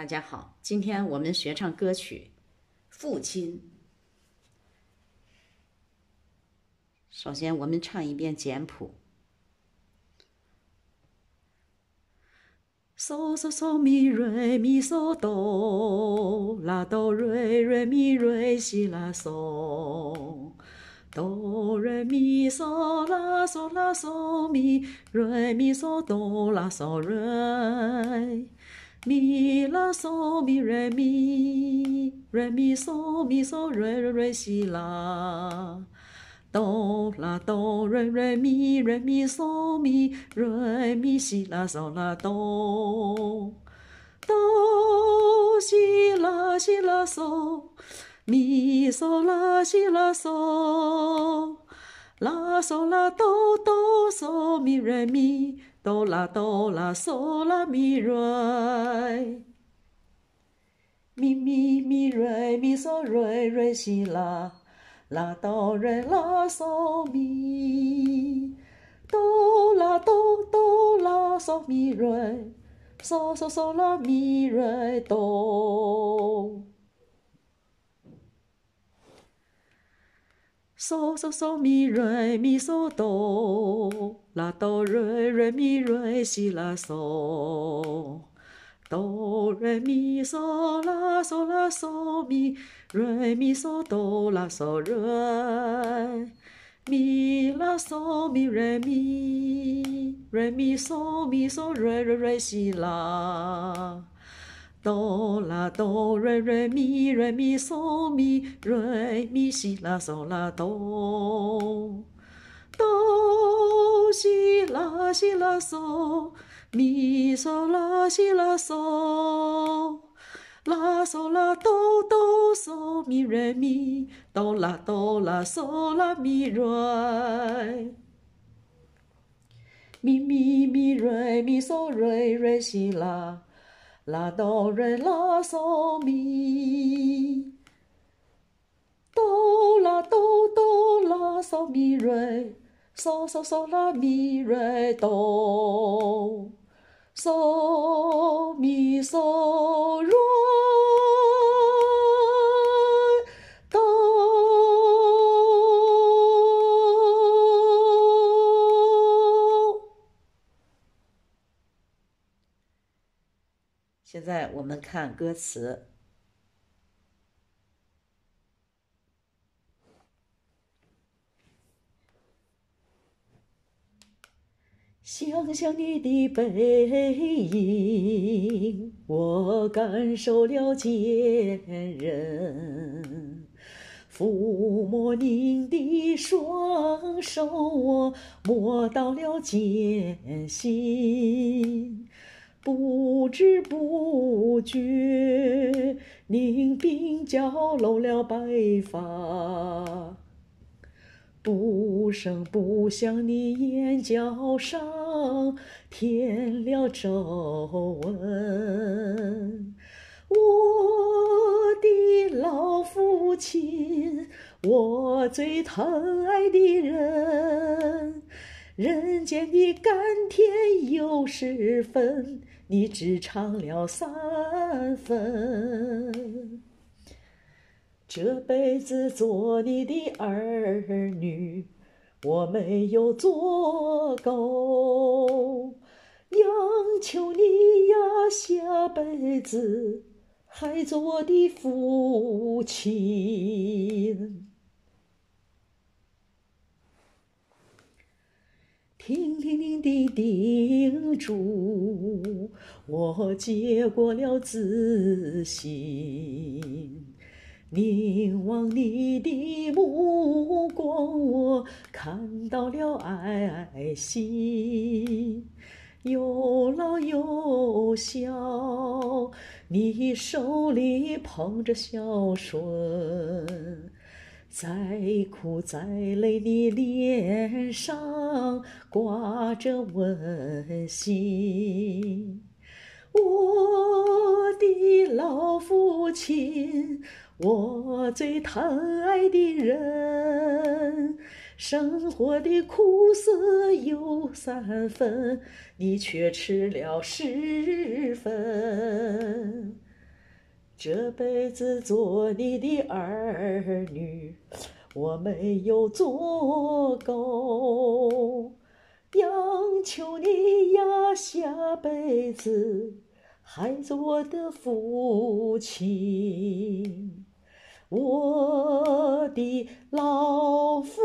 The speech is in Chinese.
大家好，今天我们学唱歌曲《父亲》。首先，我们唱一遍简谱：嗦嗦嗦咪，瑞咪嗦哆，拉哆瑞瑞咪瑞西拉嗦，哆瑞咪嗦拉嗦拉嗦咪，瑞咪嗦哆拉嗦瑞。咪啦嗦，咪瑞咪，瑞咪嗦，咪嗦瑞瑞瑞西拉，哆啦哆，瑞瑞咪，瑞咪嗦，咪瑞咪西拉嗦啦哆，哆西拉西拉嗦，咪嗦啦西拉嗦。啦嗦啦哆哆嗦咪瑞咪，哆啦哆啦嗦啦咪瑞，咪咪咪瑞咪嗦瑞瑞西拉，拉哆瑞拉嗦咪，哆啦哆哆啦嗦咪瑞，嗦嗦嗦啦咪瑞哆。嗦嗦嗦，咪瑞咪嗦哆，拉哆瑞瑞咪瑞，西拉嗦，哆瑞咪嗦，拉嗦拉嗦咪，瑞咪嗦哆，拉嗦瑞，咪拉嗦咪瑞咪，瑞咪嗦咪嗦，瑞瑞瑞西拉。哆啦哆，瑞瑞咪，瑞咪嗦，咪瑞咪，西啦嗦啦哆，哆西啦西啦嗦，咪嗦啦西啦嗦，啦嗦啦哆哆嗦咪瑞咪，哆啦哆啦嗦啦咪瑞，咪咪咪瑞咪嗦瑞瑞西啦。啦哆瑞啦嗦咪，哆啦哆哆啦嗦咪瑞，嗦嗦嗦啦咪瑞哆，嗦咪嗦瑞。现在我们看歌词。想想你的背影，我感受了坚韧；抚摸您的双手，我摸到了艰辛。不知不觉，您鬓角露了白发；不声不响，你眼角上添了皱纹。我的老父亲，我最疼爱的人。人间的甘甜有十分，你只尝了三分。这辈子做你的儿女，我没有做够，央求你呀，下辈子还做我的父亲。叮叮叮的叮嘱，我接过了自信。凝望你的目光，我看到了爱心。有老有小，你手里捧着孝顺。再苦再累的脸上挂着温馨，我的老父亲，我最疼爱的人。生活的苦涩有三分，你却吃了十分。这辈子做你的儿女，我没有做够，央求你呀，下辈子还做我的父亲，我的老父。